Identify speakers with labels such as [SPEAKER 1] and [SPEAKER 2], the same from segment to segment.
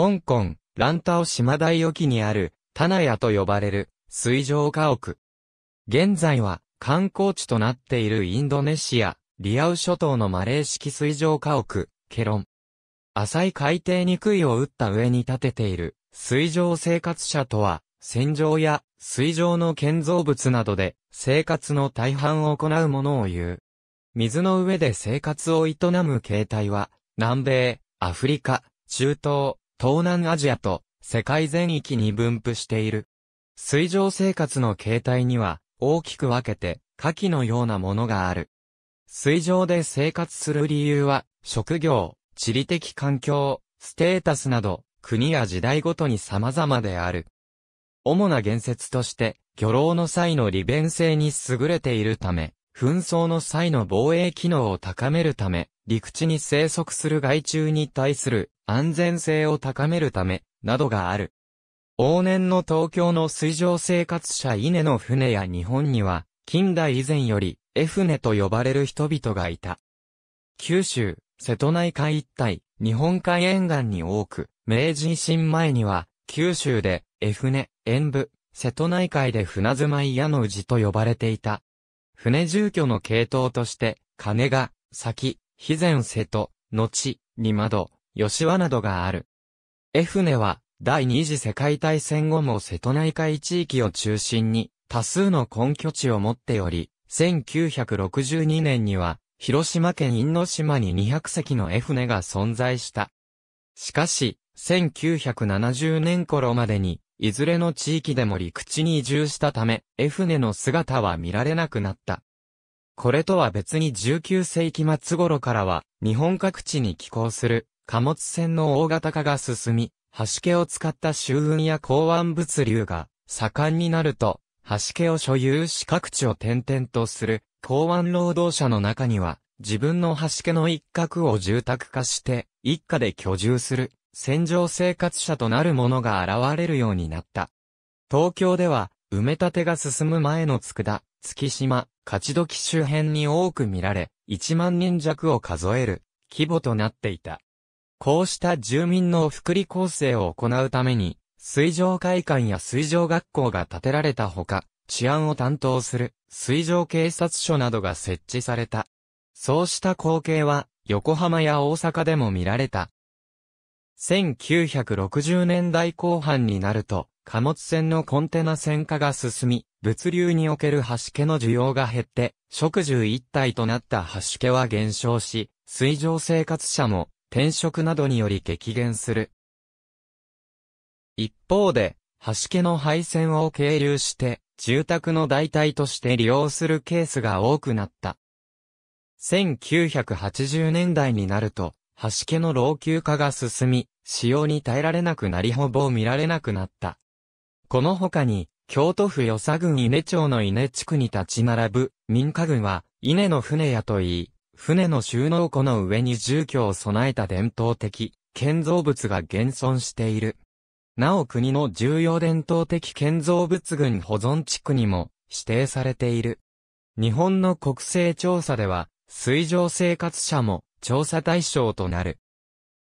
[SPEAKER 1] 香港、ンタオ島台沖にある、タナヤと呼ばれる、水上家屋。現在は、観光地となっているインドネシア、リアウ諸島のマレー式水上家屋、ケロン。浅い海底に杭を打った上に建てている、水上生活者とは、戦場や水上の建造物などで生活の大半を行うものを言う。水の上で生活を営む形態は、南米、アフリカ、中東、東南アジアと世界全域に分布している。水上生活の形態には大きく分けて下記のようなものがある。水上で生活する理由は職業、地理的環境、ステータスなど国や時代ごとに様々である。主な言説として漁労の際の利便性に優れているため、紛争の際の防衛機能を高めるため、陸地に生息する害虫に対する安全性を高めるため、などがある。往年の東京の水上生活者稲の船や日本には、近代以前より、絵船と呼ばれる人々がいた。九州、瀬戸内海一帯、日本海沿岸に多く、明治維新前には、九州で、絵船、演舞、瀬戸内海で船住まい屋の氏と呼ばれていた。船住居の系統として、金が、先、肥前瀬戸、後、に窓、吉和などがある。絵船は、第二次世界大戦後も瀬戸内海地域を中心に、多数の根拠地を持っており、1962年には、広島県因島に200隻の絵船が存在した。しかし、1970年頃までに、いずれの地域でも陸地に移住したため、絵船の姿は見られなくなった。これとは別に19世紀末頃からは、日本各地に寄港する貨物船の大型化が進み、橋家を使った周運や港湾物流が盛んになると、橋家を所有し各地を転々とする港湾労働者の中には、自分の橋家の一角を住宅化して、一家で居住する、戦場生活者となる者が現れるようになった。東京では、埋め立てが進む前の佃、月島、勝どき周辺に多く見られ、1万人弱を数える規模となっていた。こうした住民の福利構成を行うために、水上会館や水上学校が建てられたほか、治安を担当する水上警察署などが設置された。そうした光景は横浜や大阪でも見られた。1960年代後半になると、貨物船のコンテナ船化が進み、物流における橋家の需要が減って、食住一体となった橋家は減少し、水上生活者も転職などにより激減する。一方で、橋家の配線を経流して、住宅の代替として利用するケースが多くなった。1980年代になると、橋家の老朽化が進み、使用に耐えられなくなりほぼ見られなくなった。この他に、京都府与佐郡稲町の稲地区に立ち並ぶ民家群は、稲の船屋といい、船の収納庫の上に住居を備えた伝統的建造物が現存している。なお国の重要伝統的建造物群保存地区にも指定されている。日本の国勢調査では、水上生活者も調査対象となる。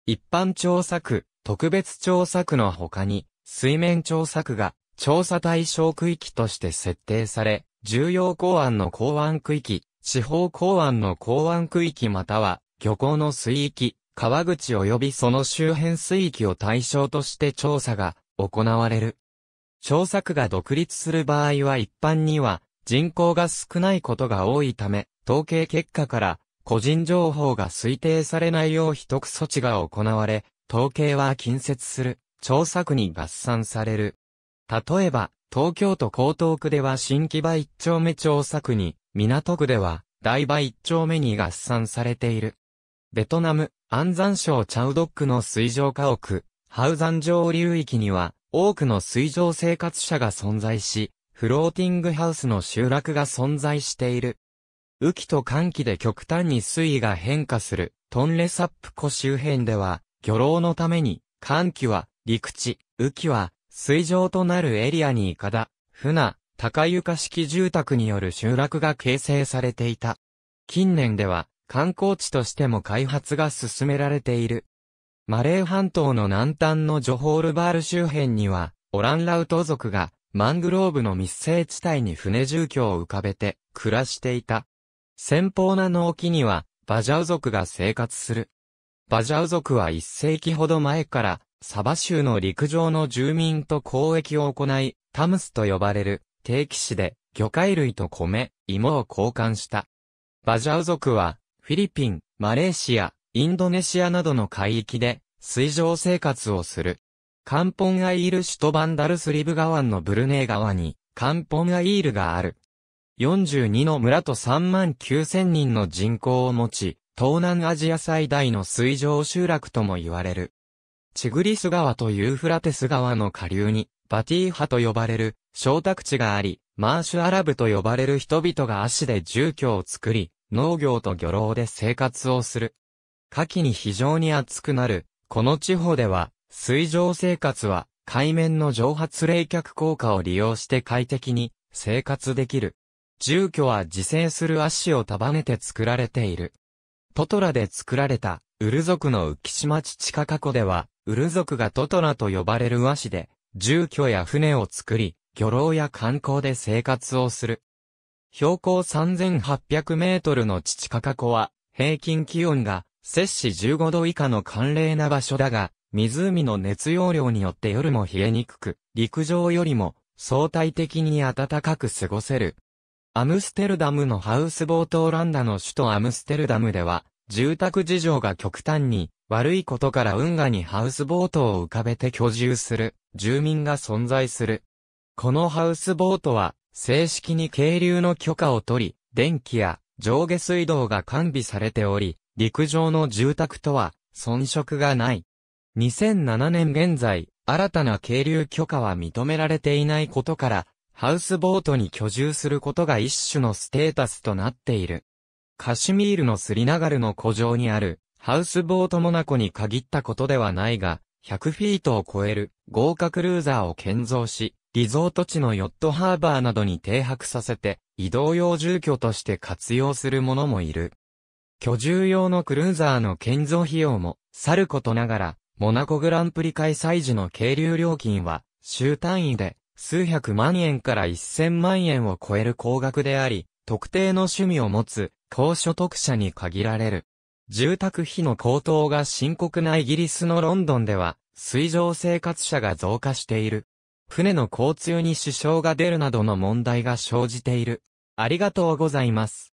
[SPEAKER 1] 一般調査区、特別調査区の他に、水面調査区が調査対象区域として設定され、重要港湾の港湾区域、地方港湾の港湾区域または漁港の水域、川口及びその周辺水域を対象として調査が行われる。調査区が独立する場合は一般には人口が少ないことが多いため、統計結果から個人情報が推定されないよう秘匿措置が行われ、統計は近接する調査区に合算される。例えば、東京都江東区では新木場一丁目調査区に港区では、台場一丁目に合算されている。ベトナム、安山省チャウドックの水上家屋、ハウザン上流域には、多くの水上生活者が存在し、フローティングハウスの集落が存在している。雨季と寒季で極端に水位が変化する、トンレサップ湖周辺では、漁労のために、寒季は陸地、雨季は水上となるエリアにイカダ、船、高床式住宅による集落が形成されていた。近年では観光地としても開発が進められている。マレー半島の南端のジョホールバール周辺には、オランラウト族がマングローブの密生地帯に船住居を浮かべて暮らしていた。先方な農機にはバジャウ族が生活する。バジャウ族は一世紀ほど前からサバ州の陸上の住民と交易を行い、タムスと呼ばれる定期市で魚介類と米、芋を交換した。バジャウ族は、フィリピン、マレーシア、インドネシアなどの海域で、水上生活をする。カンポンアイール首都バンダルスリブ川のブルネー川に、カンポンアイールがある。42の村と3万9000人の人口を持ち、東南アジア最大の水上集落とも言われる。チグリス川とユーフラテス川の下流にバティーハと呼ばれる、小宅地があり、マーシュアラブと呼ばれる人々が足で住居を作り、農業と漁労で生活をする。夏季に非常に暑くなる、この地方では、水上生活は、海面の蒸発冷却効果を利用して快適に生活できる。住居は自生する足を束ねて作られている。トトラで作られた、ウル族の浮島地地下過去では、ウル族がトトラと呼ばれる和紙で、住居や船を作り、漁労や観光で生活をする。標高3800メートルの父カカ湖は、平均気温が、摂氏15度以下の寒冷な場所だが、湖の熱容量によって夜も冷えにくく、陸上よりも相対的に暖かく過ごせる。アムステルダムのハウスボートオランダの首都アムステルダムでは、住宅事情が極端に悪いことから運河にハウスボートを浮かべて居住する住民が存在する。このハウスボートは、正式に渓流の許可を取り、電気や上下水道が完備されており、陸上の住宅とは遜色がない。2007年現在、新たな渓流許可は認められていないことから、ハウスボートに居住することが一種のステータスとなっている。カシミールのスリナガルの古城にある、ハウスボートモナコに限ったことではないが、100フィートを超える豪華クルーザーを建造し、リゾート地のヨットハーバーなどに停泊させて、移動用住居として活用する者もいる。居住用のクルーザーの建造費用も、さることながら、モナコグランプリ開催時の軽流料金は、週単位で、数百万円から一千万円を超える高額であり、特定の趣味を持つ、高所得者に限られる。住宅費の高騰が深刻なイギリスのロンドンでは、水上生活者が増加している。船の交通に支障が出るなどの問題が生じている。ありがとうございます。